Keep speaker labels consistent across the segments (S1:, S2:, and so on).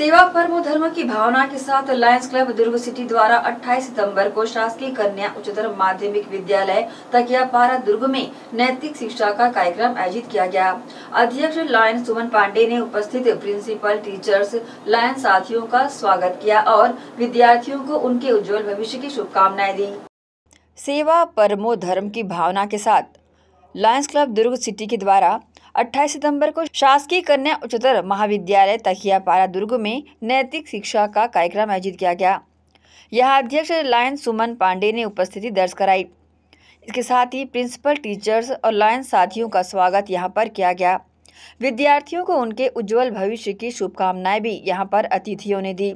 S1: सेवा परमो धर्म की भावना के साथ लायंस क्लब दुर्ग सिटी द्वारा 28 सितंबर को शासकीय कन्या उच्चतर माध्यमिक विद्यालय तकिया पारा दुर्ग में नैतिक शिक्षा का कार्यक्रम आयोजित किया गया अध्यक्ष लायंस सुमन पांडे ने उपस्थित प्रिंसिपल टीचर्स लायंस साथियों का स्वागत किया और विद्यार्थियों को उनके उज्जवल भविष्य की शुभकामनाएं दी सेवा परमो धर्म की भावना के साथ लायंस क्लब दुर्ग सिटी के द्वारा 28 सितंबर को शासकीय कन्या उच्चतर महाविद्यालय पारा दुर्ग में नैतिक शिक्षा का कार्यक्रम आयोजित किया गया यहाँ अध्यक्ष लायंस सुमन पांडे ने उपस्थिति दर्ज कराई इसके साथ ही प्रिंसिपल टीचर्स और लायंस साथियों का स्वागत यहाँ पर किया गया विद्यार्थियों को उनके उज्जवल भविष्य की शुभकामनाएं भी यहाँ पर अतिथियों ने दी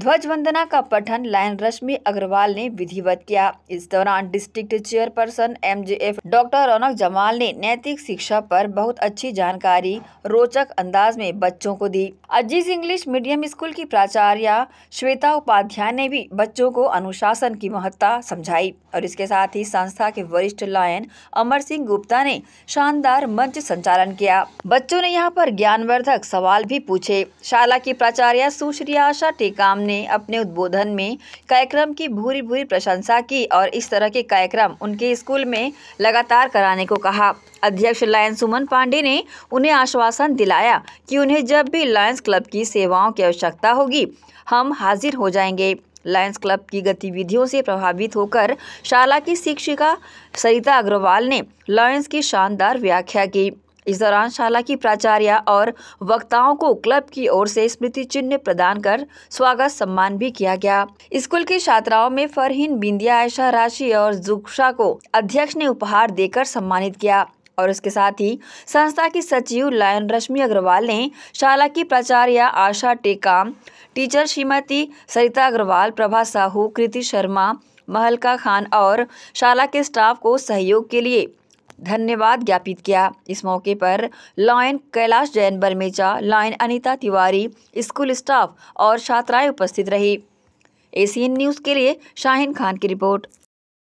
S1: ध्वज वंदना का पठन लाइन रश्मि अग्रवाल ने विधिवत किया इस दौरान district chairperson MJF doctor Raunak Jamal ने नैतिक शिक्षा पर बहुत अच्छी जानकारी रोचक अंदाज में बच्चों को दी अजीज इंग्लिश मीडियम स्कूल की प्राचार्य श्वेता उपाध्याय ने भी बच्चों को अनुशासन की महत्ता समझाई और इसके साथ ही संस्था के वरिष्ठ लायन अमर सिंह गुप्ता ने शानदार मंच संचालन किया बच्चों ने यहाँ पर ज्ञानवर्धक सवाल भी पूछे शाला की प्राचार्य सुश्री आशा टेकाम ने अपने उद्बोधन में कार्यक्रम की भूरी भूरी प्रशंसा की और इस तरह के कार्यक्रम उनके स्कूल में लगातार कराने को कहा अध्यक्ष लायंस सुमन पांडे ने उन्हें आश्वासन दिलाया कि उन्हें जब भी लायंस क्लब की सेवाओं की आवश्यकता होगी हम हाजिर हो जाएंगे लायंस क्लब की गतिविधियों से प्रभावित होकर शाला की शिक्षिका सरिता अग्रवाल ने लायंस की शानदार व्याख्या की इस दौरान शाला की प्राचार्य और वक्ताओं को क्लब की ओर से स्मृति चिन्ह प्रदान कर स्वागत सम्मान भी किया गया स्कूल की छात्राओं में फरहीन बिंदिया आयशा राशि और जुक्शा को अध्यक्ष ने उपहार देकर सम्मानित किया और इसके साथ ही संस्था की सचिव लायन रश्मि अग्रवाल ने शाला की प्राचार्य आशा टेकाम टीचर श्रीमती सरिता अग्रवाल प्रभा साहू कृति शर्मा महलका खान और शाला के स्टाफ को सहयोग के लिए धन्यवाद ज्ञापित किया इस मौके पर Lion Kailash Jain Barmecha Lion Anita Tiwari school staff और छात्राएं उपस्थित रही एसीएन न्यूज़ के लिए शाहिन खान की रिपोर्ट